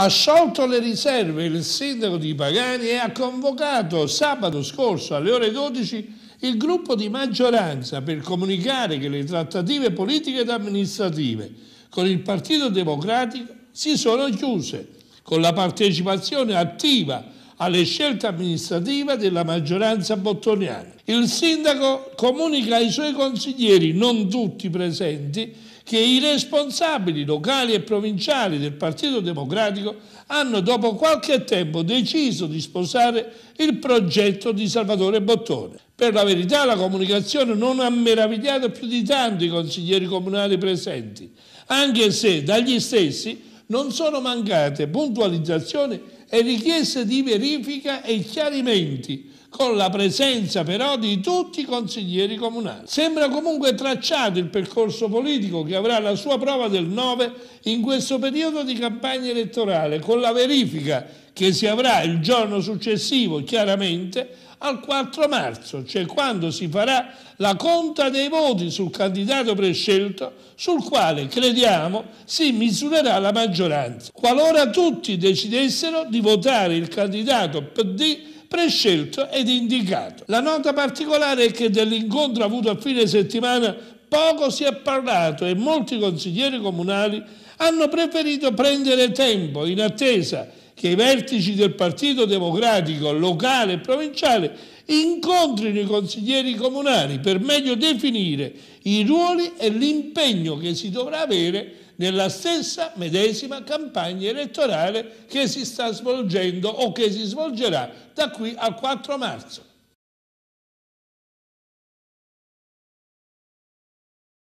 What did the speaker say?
ha sciolto le riserve il sindaco di Pagani e ha convocato sabato scorso alle ore 12 il gruppo di maggioranza per comunicare che le trattative politiche ed amministrative con il Partito Democratico si sono chiuse con la partecipazione attiva alle scelte amministrative della maggioranza bottoniana. Il sindaco comunica ai suoi consiglieri, non tutti presenti, che i responsabili locali e provinciali del Partito Democratico hanno dopo qualche tempo deciso di sposare il progetto di Salvatore Bottone. Per la verità la comunicazione non ha meravigliato più di tanto i consiglieri comunali presenti, anche se dagli stessi non sono mancate puntualizzazioni e richieste di verifica e chiarimenti con la presenza però di tutti i consiglieri comunali. Sembra comunque tracciato il percorso politico che avrà la sua prova del 9 in questo periodo di campagna elettorale, con la verifica che si avrà il giorno successivo, chiaramente, al 4 marzo, cioè quando si farà la conta dei voti sul candidato prescelto sul quale crediamo si misurerà la maggioranza. Qualora tutti decidessero di di votare il candidato PD prescelto ed indicato. La nota particolare è che dell'incontro avuto a fine settimana poco si è parlato e molti consiglieri comunali hanno preferito prendere tempo in attesa che i vertici del Partito Democratico locale e provinciale incontrino i consiglieri comunali per meglio definire i ruoli e l'impegno che si dovrà avere nella stessa medesima campagna elettorale che si sta svolgendo o che si svolgerà da qui al 4 marzo.